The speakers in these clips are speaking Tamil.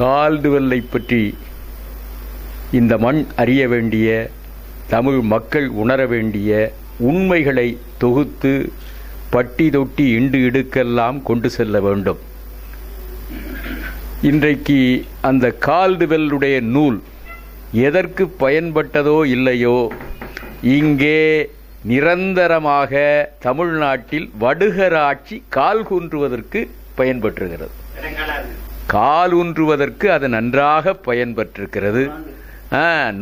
கால்டுவெல்லை பற்றி இந்த மண் அறிய வேண்டிய தமிழ் மக்கள் உணர வேண்டிய உண்மைகளை தொகுத்து பட்டி தொட்டி இண்டு இடுக்கெல்லாம் கொண்டு செல்ல வேண்டும் இன்றைக்கு அந்த கால்டுவெல்லுடைய நூல் எதற்கு பயன்பட்டதோ இல்லையோ இங்கே நிரந்தரமாக தமிழ்நாட்டில் வடுகராட்சி கால் குன்றுவதற்கு பயன்பட்டுகிறது கால் ஊன்றுவதற்கு அது நன்றாக பயன்பட்டிருக்கிறது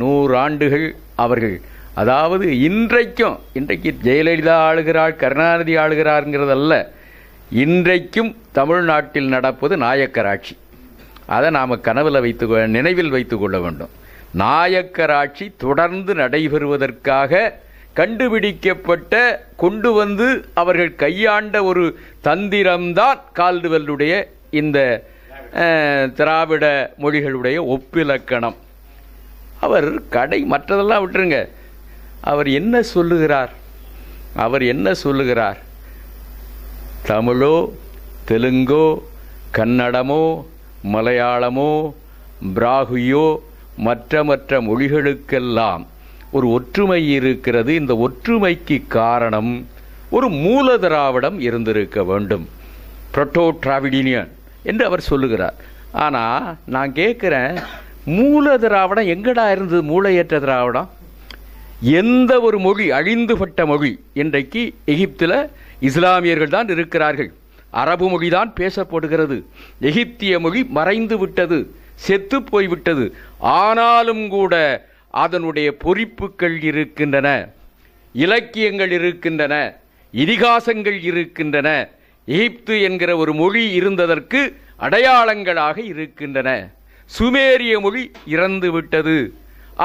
நூறாண்டுகள் அவர்கள் அதாவது இன்றைக்கும் இன்றைக்கு ஜெயலலிதா ஆளுகிறாள் கருணாநிதி ஆளுகிறாருங்கிறதல்ல இன்றைக்கும் தமிழ்நாட்டில் நடப்பது நாயக்கராட்சி அதை நாம் கனவில் வைத்து நினைவில் வைத்து கொள்ள வேண்டும் நாயக்கராட்சி தொடர்ந்து நடைபெறுவதற்காக கண்டுபிடிக்கப்பட்ட கொண்டு வந்து அவர்கள் கையாண்ட ஒரு தந்திரம்தான் கால்டுவெல்லுடைய இந்த திராவிட மொழிகளுடைய ஒப்பிலக்கணம் அவர் கடை மற்றதெல்லாம் விட்டுருங்க அவர் என்ன சொல்லுகிறார் அவர் என்ன சொல்லுகிறார் தமிழோ தெலுங்கோ கன்னடமோ மலையாளமோ பிராகுயோ மற்ற மற்ற மொழிகளுக்கெல்லாம் ஒரு ஒற்றுமை இருக்கிறது இந்த ஒற்றுமைக்கு காரணம் ஒரு மூல திராவிடம் இருந்திருக்க வேண்டும் ப்ரொட்டோ டிராவிடீனியன் என்று அவர் சொல்லுகிறார் ஆனால் நான் கேட்குறேன் மூல திராவிடம் எங்கடா இருந்தது மூளையற்ற திராவிடம் எந்த ஒரு மொழி அழிந்துபட்ட மொழி இன்றைக்கு எகிப்தில் இஸ்லாமியர்கள் தான் இருக்கிறார்கள் அரபு மொழி தான் பேசப்படுகிறது எகிப்திய மொழி மறைந்து விட்டது செத்து போய்விட்டது ஆனாலும் கூட அதனுடைய பொறிப்புகள் இருக்கின்றன இலக்கியங்கள் இருக்கின்றன இதிகாசங்கள் இருக்கின்றன எகிப்து என்கிற ஒரு மொழி இருந்ததற்கு அடையாளங்களாக இருக்கின்றன சுமேரிய மொழி இறந்து விட்டது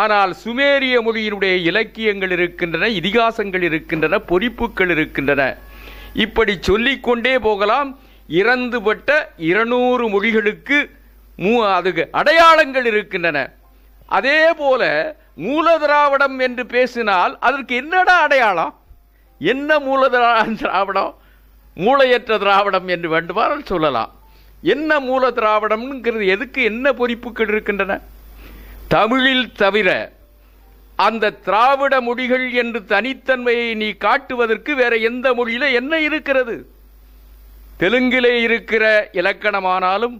ஆனால் சுமேரிய மொழியினுடைய இலக்கியங்கள் இருக்கின்றன இதிகாசங்கள் இருக்கின்றன பொறிப்புகள் இருக்கின்றன இப்படி சொல்லிக்கொண்டே போகலாம் இறந்துபட்ட இருநூறு மொழிகளுக்கு மூ அதுக்கு அடையாளங்கள் இருக்கின்றன அதே போல மூலதிராவிடம் என்று பேசினால் அதற்கு என்னடா அடையாளம் என்ன மூலதிரா திராவிடம் மூளையற்ற திராவிடம் என்று வேண்டுமானால் சொல்லலாம் என்ன மூல திராவிடம்ங்கிறது எதுக்கு என்ன பொறிப்புகள் இருக்கின்றன தமிழில் தவிர அந்த திராவிட மொழிகள் என்று தனித்தன்மையை நீ காட்டுவதற்கு வேற எந்த மொழியில என்ன இருக்கிறது தெலுங்கிலே இருக்கிற இலக்கணமானாலும்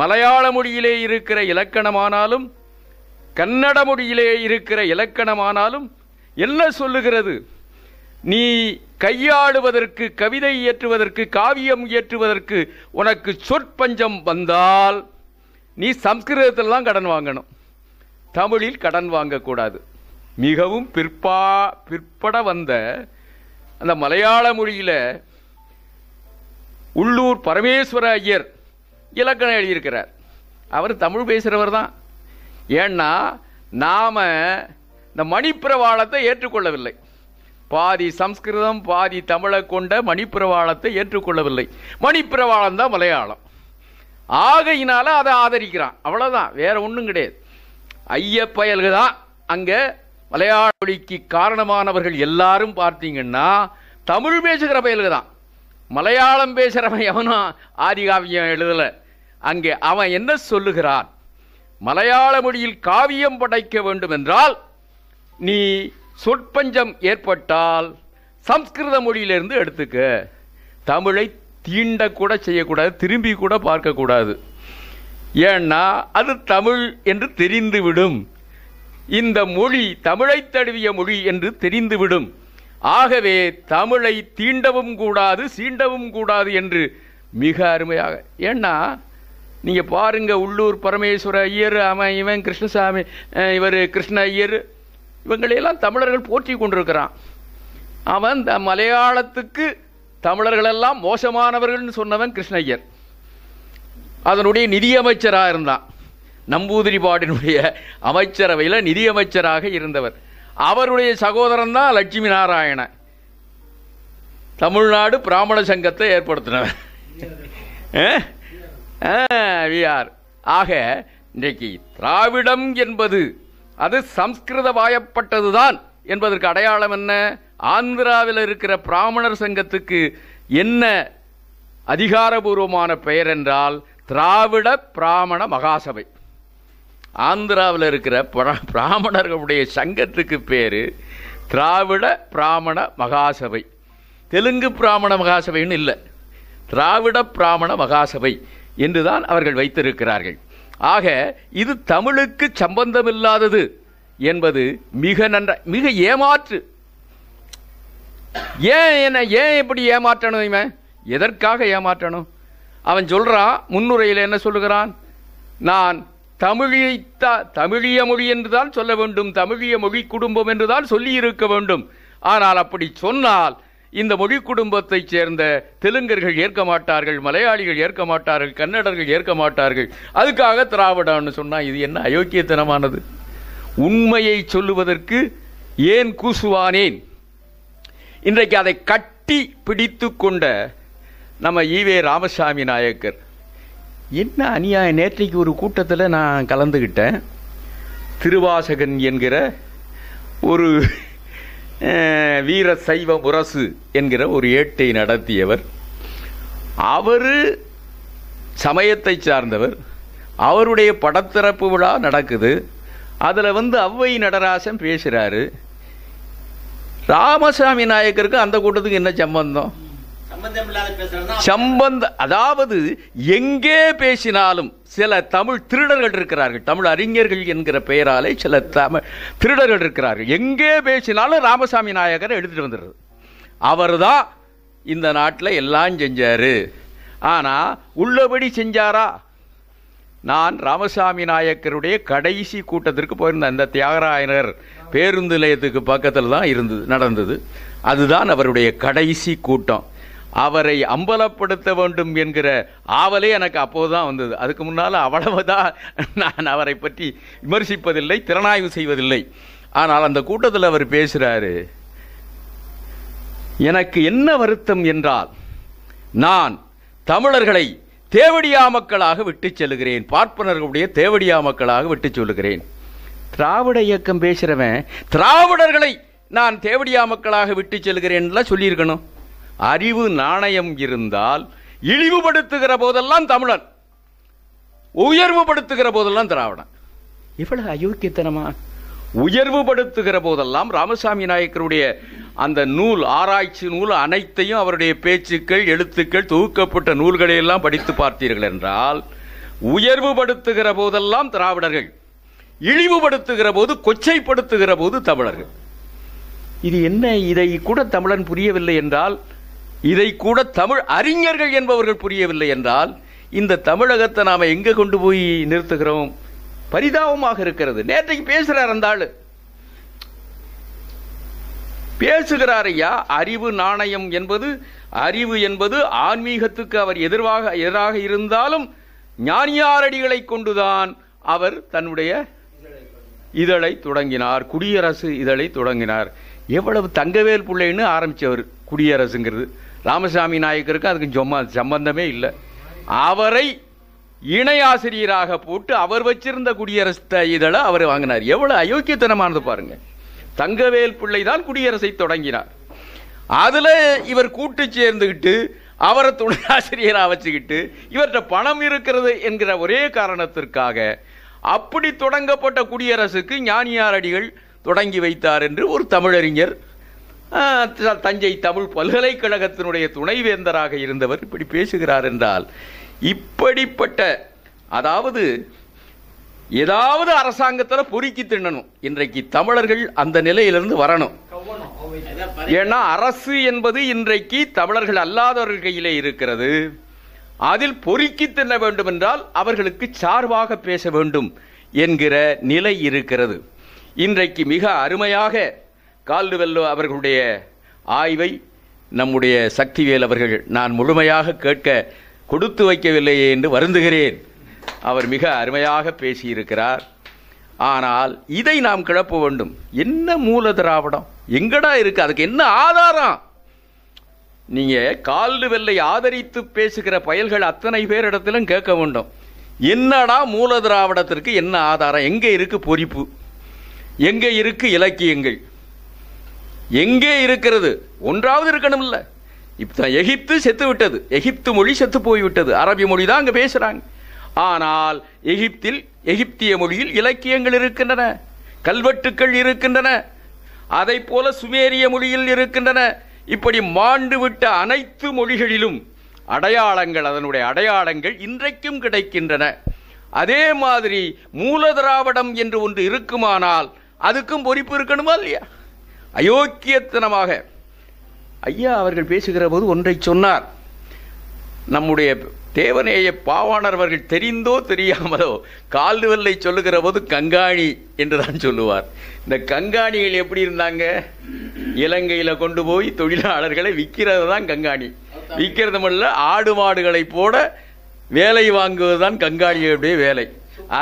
மலையாள மொழியிலே இருக்கிற இலக்கணமானாலும் கன்னட மொழியிலே இருக்கிற இலக்கணமானாலும் என்ன சொல்லுகிறது நீ கையாளுவதற்கு கவிதை இயற்றுவதற்கு காவியம் இயற்றுவதற்கு உனக்கு சொற்பஞ்சம் வந்தால் நீ சம்ஸ்கிருதத்திலாம் கடன் வாங்கணும் தமிழில் கடன் வாங்கக்கூடாது மிகவும் பிற்பா பிற்பட வந்த அந்த மலையாள மொழியில் உள்ளூர் பரமேஸ்வர ஐயர் இலக்கணம் எழுதியிருக்கிறார் அவர் தமிழ் பேசுகிறவர் தான் ஏன்னா நாம் இந்த மணிப்பிரவாளத்தை ஏற்றுக்கொள்ளவில்லை பாதி சம்ஸ்கிருதம் பாதி தமிழை கொண்ட மணிப்பிரவாளத்தை ஏற்றுக்கொள்ளவில்லை மணிப்பிரவாளம் தான் மலையாளம் ஆகையினால அதை ஆதரிக்கிறான் அவ்வளோதான் வேற ஒன்றும் கிடையாது ஐயப்பயல்கள் தான் அங்கே மலையாள மொழிக்கு காரணமானவர்கள் எல்லாரும் பார்த்தீங்கன்னா தமிழ் பேசுகிற பயல்கள் தான் மலையாளம் பேசுகிறவன் எவனும் ஆதிகாவியம் எழுதலை அங்கே அவன் என்ன சொல்லுகிறான் மலையாள மொழியில் காவியம் படைக்க வேண்டும் என்றால் நீ சொற்பஞ்சம் ஏற்பட்டால் சம்ஸ்கிருத மொழியிலிருந்து எடுத்துக்க தமிழை தீண்டக்கூட செய்யக்கூடாது திரும்பி கூட பார்க்கக்கூடாது ஏன்னா அது தமிழ் என்று தெரிந்துவிடும் இந்த மொழி தமிழை தழுவிய மொழி என்று தெரிந்துவிடும் ஆகவே தமிழை தீண்டவும் கூடாது சீண்டவும் கூடாது என்று மிக அருமையாக ஏன்னா நீங்கள் பாருங்கள் உள்ளூர் பரமேஸ்வர ஐயர் அவன் இவன் கிருஷ்ணசாமி இவர் கிருஷ்ண ஐயர் இவங்களையெல்லாம் தமிழர்கள் போற்றி கொண்டிருக்கிறான் அவன் மலையாளத்துக்கு தமிழர்களெல்லாம் மோசமானவர்கள்னு சொன்னவன் கிருஷ்ணய்யர் அதனுடைய நிதியமைச்சராக இருந்தான் நம்பூதிரிபாடினுடைய அமைச்சரவையில் நிதியமைச்சராக இருந்தவர் அவருடைய சகோதரன் தான் லட்சுமி நாராயண தமிழ்நாடு பிராமண சங்கத்தை ஏற்படுத்தினவர் விஆர் ஆக இன்றைக்கு திராவிடம் என்பது அது சம்ஸ்கிருத வாயப்பட்டதுதான் என்பதற்கு அடையாளம் என்ன ஆந்திராவில் இருக்கிற பிராமணர் சங்கத்துக்கு என்ன அதிகாரபூர்வமான பெயர் என்றால் திராவிட பிராமண மகாசபை ஆந்திராவில் இருக்கிற பிராமணர்களுடைய சங்கத்துக்கு பேர் திராவிட பிராமண மகாசபை தெலுங்கு பிராமண மகாசபைன்னு இல்லை திராவிட பிராமண மகாசபை என்றுதான் அவர்கள் வைத்திருக்கிறார்கள் ஆக இது தமிழுக்கு சம்பந்தமில்லாதது என்பது மிக நன்ற மிக ஏமாற்று ஏன் என்ன ஏன் எப்படி ஏமாற்றணும் இவன் எதற்காக ஏமாற்றணும் அவன் சொல்கிறான் முன்னுரையில் என்ன சொல்லுகிறான் நான் தமிழைத்தான் தமிழிய மொழி என்றுதான் சொல்ல வேண்டும் தமிழிய மொழி குடும்பம் என்றுதான் சொல்லியிருக்க வேண்டும் ஆனால் அப்படி சொன்னால் இந்த மொழி குடும்பத்தைச் சேர்ந்த தெலுங்கர்கள் ஏற்க மாட்டார்கள் மலையாளிகள் ஏற்க மாட்டார்கள் கன்னடர்கள் ஏற்க மாட்டார்கள் அதுக்காக திராவிடம்னு சொன்னால் இது என்ன அயோக்கியத்தனமானது உண்மையை சொல்லுவதற்கு ஏன் கூசுவானேன் இன்றைக்கு அதை கட்டி பிடித்து கொண்ட நம்ம ஈவே ராமசாமி நாயக்கர் என்ன அநியாயம் நேற்றைக்கு ஒரு கூட்டத்தில் நான் கலந்துக்கிட்டேன் திருவாசகன் என்கிற ஒரு வீர சைவ முரசு என்கிற ஒரு ஏட்டை நடத்தியவர் அவர் சமயத்தை சார்ந்தவர் அவருடைய படத்திறப்பு விழா நடக்குது அதில் வந்து அவ்வை நடராசன் பேசுகிறாரு ராமசாமி நாயக்கருக்கு அந்த கூட்டத்துக்கு என்ன சம்பந்தம் சம்பந்த அதாவது எங்கே பேசினாலும் சில தமிழ் திருடர்கள் இருக்கிறார்கள் தமிழ் அறிஞர்கள் என்கிற பெயராலே சில தமிழ் திருடர்கள் இருக்கிறார்கள் எங்கே பேசினாலும் ராமசாமி நாயகரை எடுத்துட்டு வந்துடுறது அவர் தான் இந்த நாட்டில் எல்லாம் செஞ்சார் ஆனால் உள்ளபடி செஞ்சாரா நான் ராமசாமி நாயக்கருடைய கடைசி கூட்டத்திற்கு போயிருந்தேன் அந்த தியாகராயனர் பேருந்து நிலையத்துக்கு பக்கத்தில் தான் இருந்தது நடந்தது அதுதான் அவருடைய கடைசி கூட்டம் அவரை அம்பலப்படுத்த வேண்டும் என்கிற ஆவலே எனக்கு அப்போதுதான் வந்தது அதுக்கு முன்னால் அவ்வளவுதான் நான் அவரை பற்றி விமர்சிப்பதில்லை திறனாய்வு செய்வதில்லை ஆனால் அந்த கூட்டத்தில் அவர் பேசுகிறாரு எனக்கு என்ன வருத்தம் என்றால் நான் தமிழர்களை தேவடியா மக்களாக விட்டு செல்கிறேன் பார்ப்பனர்களுடைய தேவடியா மக்களாக விட்டு சொல்கிறேன் திராவிட இயக்கம் பேசுகிறவன் திராவிடர்களை நான் தேவடியா மக்களாக விட்டு செல்கிறேன்லாம் சொல்லியிருக்கணும் அறிவு நாணயம் இருந்தால் இழிவுபடுத்துகிற போதெல்லாம் தமிழன் உயர்வுபடுத்துகிற போதெல்லாம் திராவிடன் இவ்வளவு அயோக்கியத்தனமா உயர்வுபடுத்துகிற போதெல்லாம் ராமசாமி நாயக்கருடைய அந்த நூல் ஆராய்ச்சி நூல் அனைத்தையும் அவருடைய பேச்சுக்கள் எழுத்துக்கள் தொகுக்கப்பட்ட நூல்களை எல்லாம் படித்து பார்த்தீர்கள் என்றால் உயர்வுபடுத்துகிற போதெல்லாம் திராவிடர்கள் இழிவுபடுத்துகிற போது கொச்சைப்படுத்துகிற போது தமிழர்கள் இது என்ன இதை கூட தமிழன் புரியவில்லை என்றால் இதை கூட தமிழ் அறிஞர்கள் என்பவர்கள் புரியவில்லை என்றால் இந்த தமிழகத்தை நாம் எங்கே கொண்டு போய் நிறுத்துகிறோம் பரிதாபமாக இருக்கிறது நேற்றைக்கு பேசுகிறார் அந்த ஆள் பேசுகிறார் ஐயா அறிவு நாணயம் என்பது அறிவு என்பது ஆன்மீகத்துக்கு அவர் எதிர்வாக எதிராக இருந்தாலும் ஞானியாரடிகளை கொண்டுதான் அவர் தன்னுடைய இதழை தொடங்கினார் குடியரசு இதழை தொடங்கினார் எவ்வளவு தங்கவேல் பிள்ளைன்னு ஆரம்பித்தவர் குடியரசுங்கிறது ராமசாமி நாயக்கருக்கு அதுக்கு சும்மா சம்பந்தமே இல்லை அவரை இணை ஆசிரியராக போட்டு அவர் வச்சிருந்த குடியரசு இதழை அவர் வாங்கினார் எவ்வளோ அயோக்கியத்தனமானது பாருங்க தங்கவேல் பிள்ளை தான் குடியரசை தொடங்கினார் அதில் இவர் கூட்டு சேர்ந்துக்கிட்டு அவரை துணை ஆசிரியராக வச்சுக்கிட்டு இவர்கிட்ட பணம் இருக்கிறது என்கிற ஒரே காரணத்திற்காக அப்படி தொடங்கப்பட்ட குடியரசுக்கு ஞானியாரடிகள் தொடங்கி வைத்தார் என்று ஒரு தமிழறிஞர் தஞ்சை தமிழ் பல்கலைக்கழகத்தினுடைய துணைவேந்தராக இருந்தவர் இப்படி பேசுகிறார் என்றால் இப்படிப்பட்ட அதாவது ஏதாவது அரசாங்கத்தில் பொறுக்கி தின்னணும் இன்றைக்கு தமிழர்கள் அந்த நிலையிலிருந்து வரணும் ஏன்னா அரசு என்பது இன்றைக்கு தமிழர்கள் அல்லாதவர்கள் கையிலே இருக்கிறது அதில் பொறுக்கி தின்ன வேண்டும் என்றால் அவர்களுக்கு சார்பாக பேச வேண்டும் என்கிற நிலை இருக்கிறது இன்றைக்கு மிக அருமையாக கால்டுவெல்லோ அவர்களுடைய ஆய்வை நம்முடைய சக்திவேல் அவர்கள் நான் முழுமையாக கேட்க கொடுத்து வைக்கவில்லையே என்று வருந்துகிறேன் அவர் மிக அருமையாக பேசியிருக்கிறார் ஆனால் இதை நாம் கிளப்ப வேண்டும் என்ன மூல திராவிடம் எங்கடா இருக்கு அதுக்கு என்ன ஆதாரம் நீங்கள் வெல்லை ஆதரித்து பேசுகிற பயல்கள் அத்தனை பேரிடத்திலும் கேட்க வேண்டும் என்னடா மூல திராவிடத்திற்கு என்ன ஆதாரம் எங்கே இருக்கு பொறிப்பு எங்கே இருக்கு இலக்கியங்கள் எங்கே இருக்கிறது ஒன்றாவது இருக்கணும் இல்லை இப்போ எகிப்து செத்து விட்டது எகிப்து மொழி செத்து போய்விட்டது அரபி மொழி தான் அங்கே பேசுகிறாங்க ஆனால் எகிப்தில் எகிப்திய மொழியில் இலக்கியங்கள் இருக்கின்றன கல்வெட்டுக்கள் இருக்கின்றன அதை போல சுமேரிய மொழியில் இருக்கின்றன இப்படி மாண்டு விட்ட அனைத்து மொழிகளிலும் அடையாளங்கள் அதனுடைய அடையாளங்கள் இன்றைக்கும் கிடைக்கின்றன அதே மாதிரி மூல திராவிடம் என்று ஒன்று இருக்குமானால் அதுக்கும் பொறிப்பு இருக்கணுமா இல்லையா அயோக்கியத்தனமாக ஐயா அவர்கள் பேசுகிற போது ஒன்றை சொன்னார் நம்முடைய தேவனேய பாவாணர் அவர்கள் தெரிந்தோ தெரியாமலோ கால்வெல்லை சொல்லுகிற போது கங்காணி என்றுதான் சொல்லுவார் இந்த கங்காணிகள் எப்படி இருந்தாங்க இலங்கையில் கொண்டு போய் தொழிலாளர்களை விற்கிறது தான் கங்காணி மல்ல ஆடு மாடுகளை போட வேலை வாங்குவது தான் கங்காணியுடைய வேலை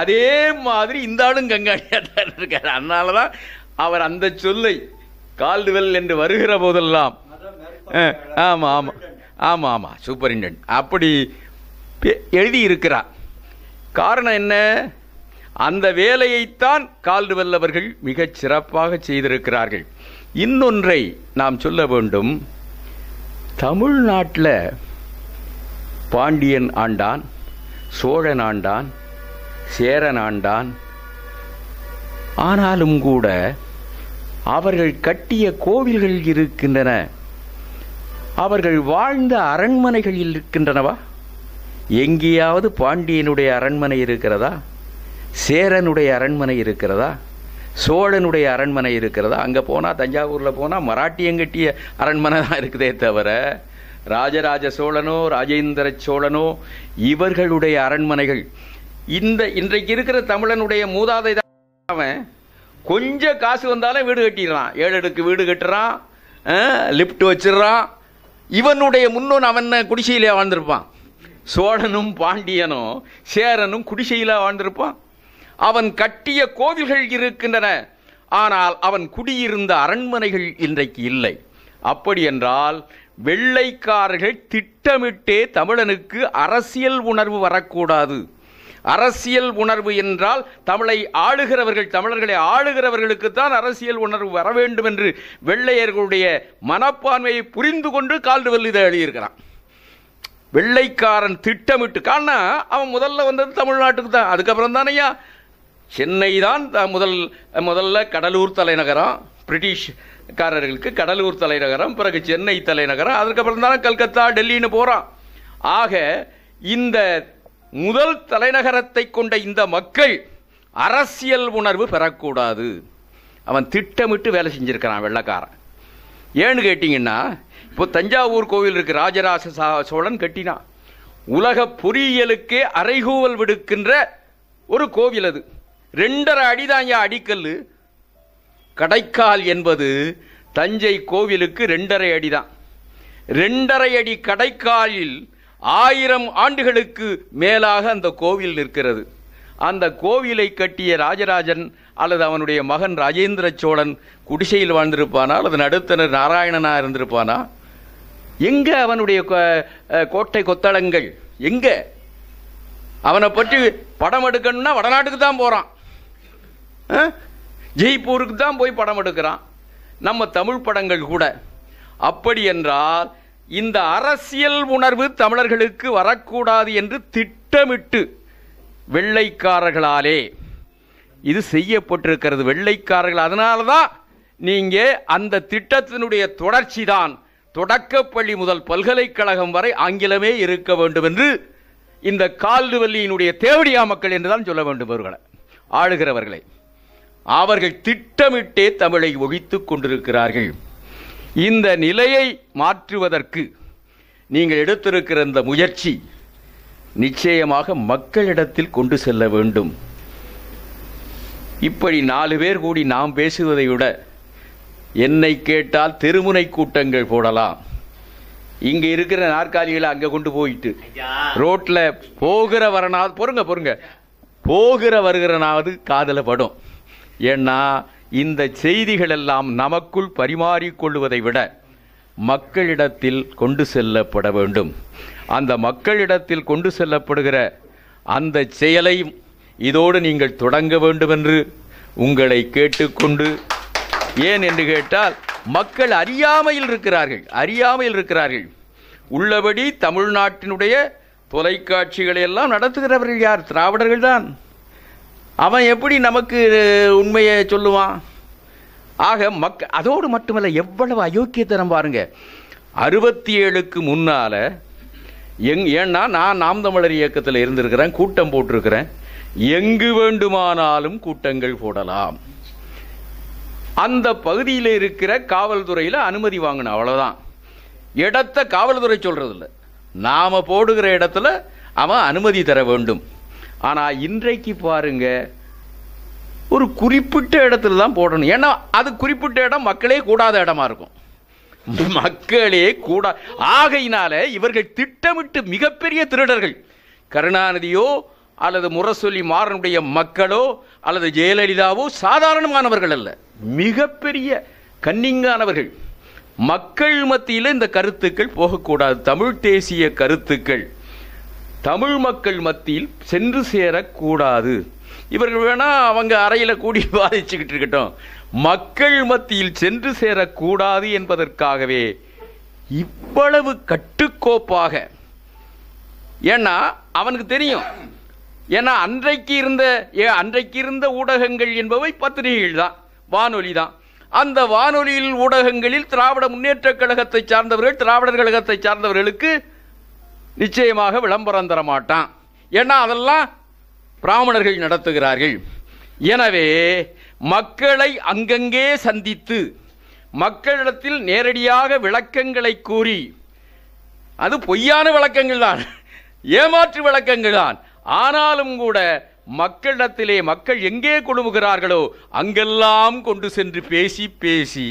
அதே மாதிரி இந்த ஆளும் கங்காணியாக தான் இருக்கார் அதனால தான் அவர் அந்த சொல்லை கால்டுவெல் என்று வருகிற போதெல்லாம் ஆமாம் ஆமாம் ஆமாம் ஆமாம் சூப்பரிண்டென்ட் அப்படி இருக்கிறார் காரணம் என்ன அந்த வேலையைத்தான் கால்டுவெல் அவர்கள் மிகச் சிறப்பாக செய்திருக்கிறார்கள் இன்னொன்றை நாம் சொல்ல வேண்டும் தமிழ்நாட்டில் பாண்டியன் ஆண்டான் சோழன் ஆண்டான் சேரன் ஆண்டான் ஆனாலும் கூட அவர்கள் கட்டிய கோவில்கள் இருக்கின்றன அவர்கள் வாழ்ந்த அரண்மனைகள் இருக்கின்றனவா எங்கேயாவது பாண்டியனுடைய அரண்மனை இருக்கிறதா சேரனுடைய அரண்மனை இருக்கிறதா சோழனுடைய அரண்மனை இருக்கிறதா அங்கே போனால் தஞ்சாவூரில் போனால் மராட்டியங்கட்டிய அரண்மனை தான் இருக்குதே தவிர ராஜராஜ சோழனோ ராஜேந்திர சோழனோ இவர்களுடைய அரண்மனைகள் இந்த இன்றைக்கு இருக்கிற தமிழனுடைய மூதாதை கொஞ்சம் காசு வந்தாலும் வீடு கட்டிடுறான் ஏழு அடுக்கு வீடு கட்டுறான் லிஃப்ட் வச்சிடறான் இவனுடைய முன்னோன் அவன் குடிசையிலே வாழ்ந்திருப்பான் சோழனும் பாண்டியனும் சேரனும் குடிசையில் வாழ்ந்திருப்பான் அவன் கட்டிய கோவில்கள் இருக்கின்றன ஆனால் அவன் குடியிருந்த அரண்மனைகள் இன்றைக்கு இல்லை அப்படி என்றால் வெள்ளைக்காரர்கள் திட்டமிட்டே தமிழனுக்கு அரசியல் உணர்வு வரக்கூடாது அரசியல் உணர்வு என்றால் தமிழை ஆளுகிறவர்கள் தமிழர்களை ஆளுகிறவர்களுக்கு தான் அரசியல் உணர்வு வர வேண்டும் என்று வெள்ளையர்களுடைய மனப்பான்மையை புரிந்து கொண்டு கால்டுவெல் இதை எழுதியிருக்கிறான் வெள்ளைக்காரன் திட்டமிட்டு காரணம் அவன் முதல்ல வந்தது தமிழ்நாட்டுக்கு தான் அதுக்கப்புறம் தான் ஐயா சென்னை தான் முதல் முதல்ல கடலூர் தலைநகரம் பிரிட்டிஷ்காரர்களுக்கு கடலூர் தலைநகரம் பிறகு சென்னை தலைநகரம் அதுக்கப்புறம் தான் கல்கத்தா டெல்லின்னு போகிறான் ஆக இந்த முதல் தலைநகரத்தை கொண்ட இந்த மக்கள் அரசியல் உணர்வு பெறக்கூடாது அவன் திட்டமிட்டு வேலை செஞ்சுருக்கிறான் வெள்ளக்காரன் ஏன்னு கேட்டிங்கன்னா இப்போ தஞ்சாவூர் கோவில் இருக்கு ராஜராஜ சோழன் கட்டினான் உலக பொறியியலுக்கே அறைகூவல் விடுக்கின்ற ஒரு கோவில் அது ரெண்டரை அடிதாங்க அடிக்கல் கடைக்கால் என்பது தஞ்சை கோவிலுக்கு ரெண்டரை அடி தான் ரெண்டரை அடி கடைக்காலில் ஆயிரம் ஆண்டுகளுக்கு மேலாக அந்த கோவில் நிற்கிறது அந்த கோவிலை கட்டிய ராஜராஜன் அல்லது அவனுடைய மகன் ராஜேந்திர சோழன் குடிசையில் வாழ்ந்திருப்பானா அல்லது நடுத்தனர் நாராயணனா இருந்திருப்பானா எங்கே அவனுடைய கோட்டை கொத்தளங்கள் எங்கே அவனை பற்றி படம் எடுக்கணும்னா வடநாட்டுக்கு தான் போகிறான் ஜெய்ப்பூருக்கு தான் போய் படம் எடுக்கிறான் நம்ம தமிழ் படங்கள் கூட அப்படி என்றால் இந்த அரசியல் உணர்வு தமிழர்களுக்கு வரக்கூடாது என்று திட்டமிட்டு வெள்ளைக்காரர்களாலே இது செய்யப்பட்டிருக்கிறது வெள்ளைக்காரர்கள் அதனால தான் நீங்கள் அந்த திட்டத்தினுடைய தொடர்ச்சி தான் தொடக்கப்பள்ளி முதல் பல்கலைக்கழகம் வரை ஆங்கிலமே இருக்க வேண்டும் என்று இந்த கால்டுவல்லியினுடைய தேவடியா மக்கள் என்றுதான் சொல்ல வேண்டும் அவர்களை ஆளுகிறவர்களை அவர்கள் திட்டமிட்டே தமிழை ஒழித்து கொண்டிருக்கிறார்கள் இந்த நிலையை மாற்றுவதற்கு நீங்கள் எடுத்திருக்கிற இந்த முயற்சி நிச்சயமாக மக்களிடத்தில் கொண்டு செல்ல வேண்டும் இப்படி நாலு பேர் கூடி நாம் பேசுவதை விட என்னை கேட்டால் தெருமுனை கூட்டங்கள் போடலாம் இங்கே இருக்கிற நாற்காலிகளை அங்கே கொண்டு போயிட்டு ரோட்டில் போகிற வரனாவது பொறுங்க பொறுங்க போகிற வருகிறனாவது காதல படும் ஏன்னா இந்த செய்திகளெல்லாம் நமக்குள் பரிமாறிக்கொள்வதை விட மக்களிடத்தில் கொண்டு செல்லப்பட வேண்டும் அந்த மக்களிடத்தில் கொண்டு செல்லப்படுகிற அந்த செயலை இதோடு நீங்கள் தொடங்க வேண்டுமென்று உங்களை கேட்டுக்கொண்டு ஏன் என்று கேட்டால் மக்கள் அறியாமையில் இருக்கிறார்கள் அறியாமையில் இருக்கிறார்கள் உள்ளபடி தமிழ்நாட்டினுடைய தொலைக்காட்சிகளை எல்லாம் நடத்துகிறவர்கள் யார் திராவிடர்கள் தான் அவன் எப்படி நமக்கு உண்மையை சொல்லுவான் ஆக மக் அதோடு மட்டுமல்ல எவ்வளவு அயோக்கியத்தனம் பாருங்க அறுபத்தி ஏழுக்கு முன்னால் எங் ஏன்னா நான் நாம் தமிழர் இயக்கத்தில் இருந்திருக்கிறேன் கூட்டம் போட்டிருக்கிறேன் எங்கு வேண்டுமானாலும் கூட்டங்கள் போடலாம் அந்த பகுதியில் இருக்கிற காவல்துறையில் அனுமதி வாங்கணும் அவ்வளோதான் இடத்த காவல்துறை சொல்கிறதில்ல நாம் போடுகிற இடத்துல அவன் அனுமதி தர வேண்டும் ஆனால் இன்றைக்கு பாருங்க ஒரு குறிப்பிட்ட இடத்துல தான் போடணும் ஏன்னா அது குறிப்பிட்ட இடம் மக்களே கூடாத இடமா இருக்கும் மக்களே கூடா ஆகையினால இவர்கள் திட்டமிட்டு மிகப்பெரிய திருடர்கள் கருணாநிதியோ அல்லது முரசொலி மாறனுடைய மக்களோ அல்லது ஜெயலலிதாவோ சாதாரணமானவர்கள் அல்ல மிகப்பெரிய கன்னிங்கானவர்கள் மக்கள் மத்தியில் இந்த கருத்துக்கள் போகக்கூடாது தமிழ் தேசிய கருத்துக்கள் தமிழ் மக்கள் மத்தியில் சென்று சேரக்கூடாது இவர்கள் வேணால் அவங்க அறையில் கூடி விவாதிச்சுக்கிட்டு இருக்கட்டும் மக்கள் மத்தியில் சென்று சேரக்கூடாது என்பதற்காகவே இவ்வளவு கட்டுக்கோப்பாக ஏன்னா அவனுக்கு தெரியும் ஏன்னா அன்றைக்கு இருந்த அன்றைக்கு இருந்த ஊடகங்கள் என்பவை பத்திரிகைகள் தான் வானொலி தான் அந்த வானொலியில் ஊடகங்களில் திராவிட முன்னேற்றக் கழகத்தை சார்ந்தவர்கள் திராவிடர் கழகத்தை சார்ந்தவர்களுக்கு நிச்சயமாக விளம்பரம் தர மாட்டான் ஏன்னா அதெல்லாம் பிராமணர்கள் நடத்துகிறார்கள் எனவே மக்களை அங்கங்கே சந்தித்து மக்களிடத்தில் நேரடியாக விளக்கங்களை கூறி அது பொய்யான விளக்கங்கள் தான் ஏமாற்று விளக்கங்கள் தான் ஆனாலும் கூட மக்களிடத்திலே மக்கள் எங்கே குழுமுகிறார்களோ அங்கெல்லாம் கொண்டு சென்று பேசி பேசி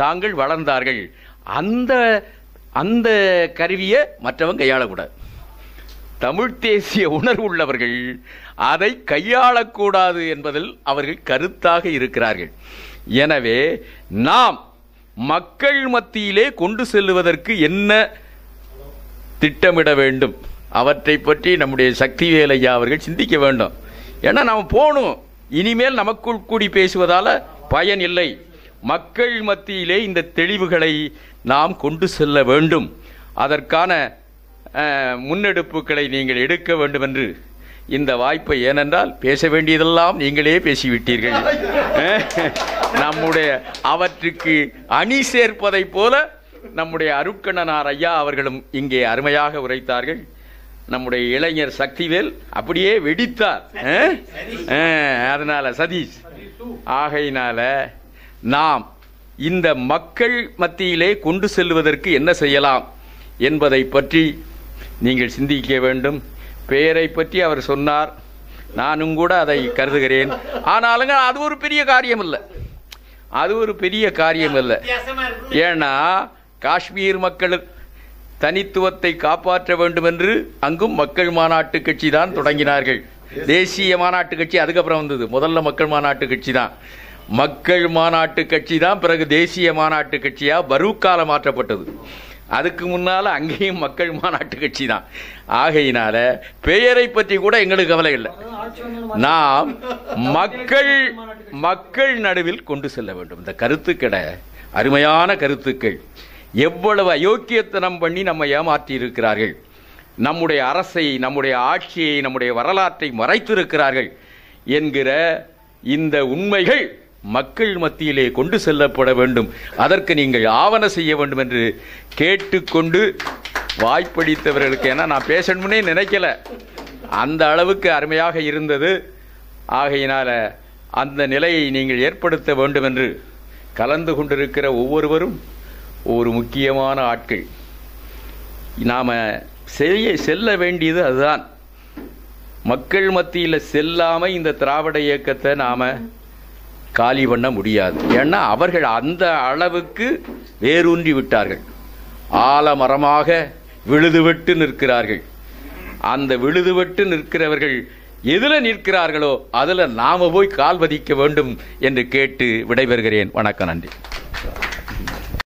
தாங்கள் வளர்ந்தார்கள் அந்த அந்த கருவியை மற்றவன் கையாளக்கூடாது தமிழ் தேசிய உணர்வு உள்ளவர்கள் அதை கையாளக்கூடாது என்பதில் அவர்கள் கருத்தாக இருக்கிறார்கள் எனவே நாம் மக்கள் மத்தியிலே கொண்டு செல்லுவதற்கு என்ன திட்டமிட வேண்டும் அவற்றை பற்றி நம்முடைய சக்தி வேலையா அவர்கள் சிந்திக்க வேண்டும் ஏன்னா நாம் போகணும் இனிமேல் நமக்குள் கூடி பேசுவதால் பயன் இல்லை மக்கள் மத்தியிலே இந்த தெளிவுகளை நாம் கொண்டு செல்ல வேண்டும் அதற்கான முன்னெடுப்புகளை நீங்கள் எடுக்க வேண்டும் என்று இந்த வாய்ப்பை ஏனென்றால் பேச வேண்டியதெல்லாம் நீங்களே பேசிவிட்டீர்கள் நம்முடைய அவற்றுக்கு அணி சேர்ப்பதை போல நம்முடைய அருக்கண்ணனார் ஐயா அவர்களும் இங்கே அருமையாக உரைத்தார்கள் நம்முடைய இளைஞர் சக்திவேல் அப்படியே வெடித்தார் அதனால சதீஷ் ஆகையினால நாம் இந்த மக்கள் மத்தியிலே கொண்டு செல்வதற்கு என்ன செய்யலாம் என்பதை பற்றி நீங்கள் சிந்திக்க வேண்டும் பெயரை பற்றி அவர் சொன்னார் நானும் கூட அதை கருதுகிறேன் ஆனாலுங்க அது ஒரு பெரிய காரியம் இல்லை அது ஒரு பெரிய காரியம் இல்லை ஏன்னா காஷ்மீர் மக்கள் தனித்துவத்தை காப்பாற்ற வேண்டும் என்று அங்கும் மக்கள் மாநாட்டு கட்சி தான் தொடங்கினார்கள் தேசிய மாநாட்டு கட்சி அதுக்கப்புறம் வந்தது முதல்ல மக்கள் மாநாட்டு கட்சி தான் மக்கள் மாநாட்டு கட்சி தான் பிறகு தேசிய மாநாட்டு கட்சியாக பருக்கால மாற்றப்பட்டது அதுக்கு முன்னால் அங்கேயும் மக்கள் மாநாட்டு கட்சி தான் ஆகையினால பெயரை பற்றி கூட எங்களுக்கு கவலை இல்லை நாம் மக்கள் மக்கள் நடுவில் கொண்டு செல்ல வேண்டும் இந்த கருத்துக்கடை அருமையான கருத்துக்கள் எவ்வளவு அயோக்கியத்தனம் பண்ணி நம்ம ஏமாற்றி இருக்கிறார்கள் நம்முடைய அரசை நம்முடைய ஆட்சியை நம்முடைய வரலாற்றை மறைத்திருக்கிறார்கள் என்கிற இந்த உண்மைகள் மக்கள் மத்தியிலே கொண்டு செல்லப்பட வேண்டும் அதற்கு நீங்கள் ஆவண செய்ய வேண்டும் என்று கேட்டுக்கொண்டு வாய்ப்பளித்தவர்களுக்கு ஏன்னா நான் பேசணும்னே நினைக்கல அந்த அளவுக்கு அருமையாக இருந்தது ஆகையினால் அந்த நிலையை நீங்கள் ஏற்படுத்த வேண்டும் என்று கலந்து கொண்டிருக்கிற ஒவ்வொருவரும் ஒரு முக்கியமான ஆட்கள் நாம் செய்ய செல்ல வேண்டியது அதுதான் மக்கள் மத்தியில் செல்லாமல் இந்த திராவிட இயக்கத்தை நாம் காலி பண்ண முடியாது ஏன்னா அவர்கள் அந்த அளவுக்கு வேரூன்றி விட்டார்கள் ஆலமரமாக விழுதுவிட்டு நிற்கிறார்கள் அந்த விழுதுவிட்டு நிற்கிறவர்கள் எதில் நிற்கிறார்களோ அதில் நாம் போய் கால் வதிக்க வேண்டும் என்று கேட்டு விடைபெறுகிறேன் வணக்கம் நன்றி